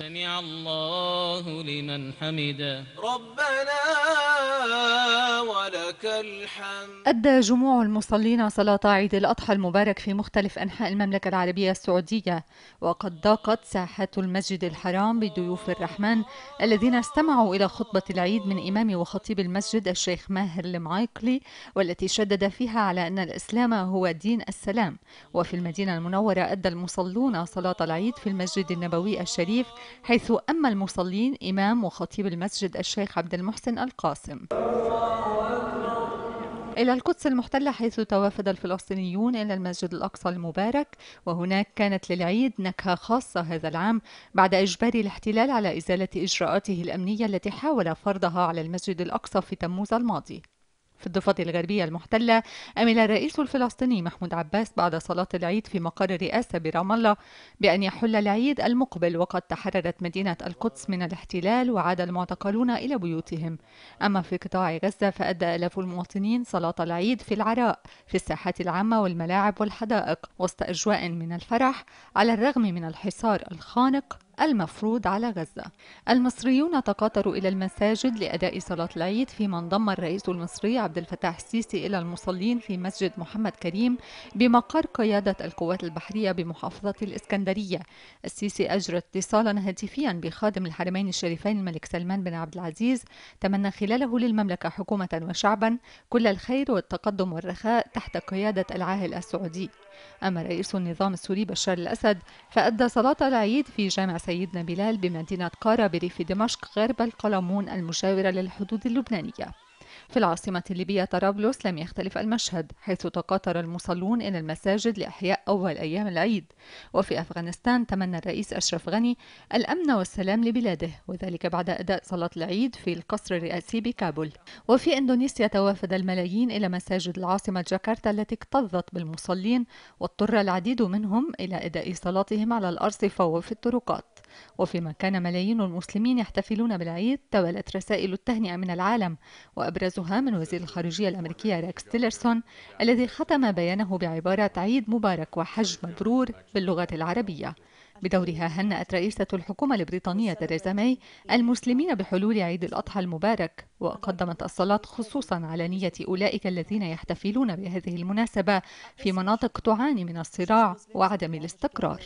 سمع الله لمن حمده ربنا أدى جموع المصلين صلاة عيد الأضحى المبارك في مختلف أنحاء المملكة العربية السعودية وقد ضاقت ساحة المسجد الحرام بضيوف الرحمن الذين استمعوا إلى خطبة العيد من إمام وخطيب المسجد الشيخ ماهر المعيقلي والتي شدد فيها على أن الإسلام هو دين السلام وفي المدينة المنورة أدى المصلون صلاة العيد في المسجد النبوي الشريف حيث أما المصلين إمام وخطيب المسجد الشيخ عبد المحسن القاسم إلى القدس المحتلة حيث توافد الفلسطينيون إلى المسجد الأقصى المبارك وهناك كانت للعيد نكهة خاصة هذا العام بعد إجبار الاحتلال على إزالة إجراءاته الأمنية التي حاول فرضها على المسجد الأقصى في تموز الماضي في الضفة الغربية المحتلة أمل الرئيس الفلسطيني محمود عباس بعد صلاة العيد في مقر الرئاسة برام الله بأن يحل العيد المقبل وقد تحررت مدينة القدس من الاحتلال وعاد المعتقلون إلى بيوتهم أما في قطاع غزة فأدى آلاف المواطنين صلاة العيد في العراء في الساحات العامة والملاعب والحدائق وسط أجواء من الفرح على الرغم من الحصار الخانق المفروض على غزة المصريون تقاطروا إلى المساجد لأداء صلاة العيد فيما انضم الرئيس المصري عبد الفتاح السيسي إلى المصلين في مسجد محمد كريم بمقر قيادة القوات البحرية بمحافظة الإسكندرية السيسي أجرى اتصالا هاتفيا بخادم الحرمين الشريفين الملك سلمان بن عبد العزيز تمنى خلاله للمملكة حكومة وشعبا كل الخير والتقدم والرخاء تحت قيادة العاهل السعودي أما رئيس النظام السوري بشار الأسد فأدى صلاة العيد في جامع سيدنا بلال بمدينة قارة بريف دمشق غرب القلمون المجاورة للحدود اللبنانية في العاصمة الليبية طرابلس لم يختلف المشهد حيث تقاطر المصلون إلى المساجد لإحياء أول أيام العيد وفي أفغانستان تمنى الرئيس أشرف غني الأمن والسلام لبلاده وذلك بعد أداء صلاة العيد في القصر الرئاسي بكابول وفي إندونيسيا توافد الملايين إلى مساجد العاصمة جاكرتا التي اكتظت بالمصلين واضطر العديد منهم إلى أداء صلاتهم على الأرصفة وفي الطرقات وفيما كان ملايين المسلمين يحتفلون بالعيد توالت رسائل التهنئة من العالم وأبرزها من وزير الخارجية الأمريكية ريكس تيلرسون الذي ختم بيانه بعبارة عيد مبارك وحج مبرور باللغة العربية بدورها هنأت رئيسة الحكومة البريطانية تheresa ماي المسلمين بحلول عيد الأضحى المبارك وقدمت الصلاة خصوصا على نية أولئك الذين يحتفلون بهذه المناسبة في مناطق تعاني من الصراع وعدم الاستقرار